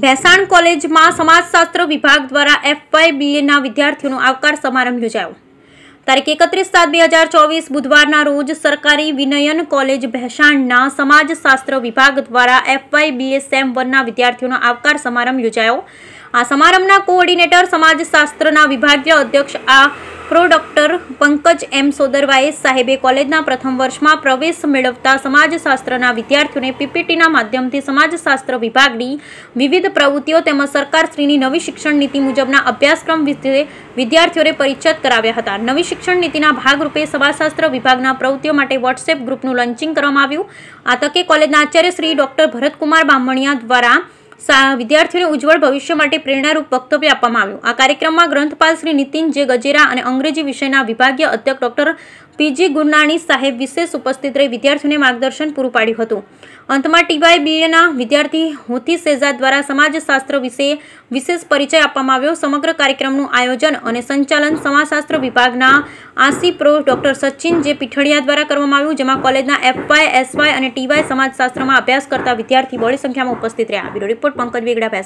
ભેસાણ કોલેજમાં સમાજશાસ્ત્ર વિભાગ દ્વારા એફવાય બીએના વિદ્યાર્થીઓનો આવકાર સમારંભ યોજાયો તારીખ એકત્રીસ સાત બે હજાર ચોવીસ બુધવારના રોજ સરકારી વિનયન કોલેજ ભેસાણના સમાજશાસ્ત્ર વિભાગ દ્વારા એફવાય બીએ સેમ વનના વિદ્યાર્થીઓનો આવકાર સમારંભ યોજાયો આ સમારંભના કોઓર્ડિનેટર સમાજશાસ્ત્રના વિભાગીય અધ્યક્ષ આ પ્રો ડોક્ટર પંકજ એમ સોદરવાએ સાહેબે કોલેજના પ્રથમ વર્ષમાં પ્રવેશ મેળવતા સમાજશાસ્ત્રના વિદ્યાર્થીઓને પીપીટીના માધ્યમથી સમાજશાસ્ત્ર વિભાગની વિવિધ પ્રવૃત્તિઓ તેમજ સરકારશ્રીની નવી શિક્ષણ નીતિ મુજબના અભ્યાસક્રમ વિશે વિદ્યાર્થીઓને પરિચિત કરાવ્યા હતા નવી શિક્ષણ નીતિના ભાગરૂપે સમાજશાસ્ત્ર વિભાગના પ્રવૃત્તિઓ માટે વોટ્સએપ ગ્રુપનું લોન્ચિંગ કરવામાં આવ્યું આ તકે કોલેજના આચાર્ય શ્રી ડૉક્ટર ભરતકુમાર બામણિયા દ્વારા વિદ્યાર્થીઓને ઉજ્જવળ ભવિષ્ય માટે પ્રેરણારૂપ વક્તવ્ય આપવામાં આવ્યું આ કાર્યક્રમમાં ગ્રંથપાલ શ્રી નીતિન જે ગજેરા અને અંગ્રેજી વિષયના વિભાગીય અધ્યક્ષ ડોક્ટર પીજી ગુરનાણી સાહેબ વિશેષ ઉપસ્થિત રહી વિદ્યાર્થીઓને માર્ગદર્શન પૂરું પાડ્યું હતું અંતમાં ટીવાય બીએના વિદ્યાર્થી હોથી સેજા દ્વારા સમાજશાસ્ત્ર વિશે વિશેષ પરિચય આપવામાં આવ્યો સમગ્ર કાર્યક્રમનું આયોજન અને સંચાલન સમાજશાસ્ત્ર વિભાગના આસી પ્રો ડૉક્ટર સચિન જે પીઠળિયા દ્વારા કરવામાં આવ્યું જેમાં કોલેજના એફવાય એસવાય અને ટીવાય સમાજશાસ્ત્રમાં અભ્યાસ કરતા વિદ્યાર્થી બહોળી સંખ્યામાં ઉપસ્થિત રહ્યા બ્યુરો રિપોર્ટ પંકજ વેગડા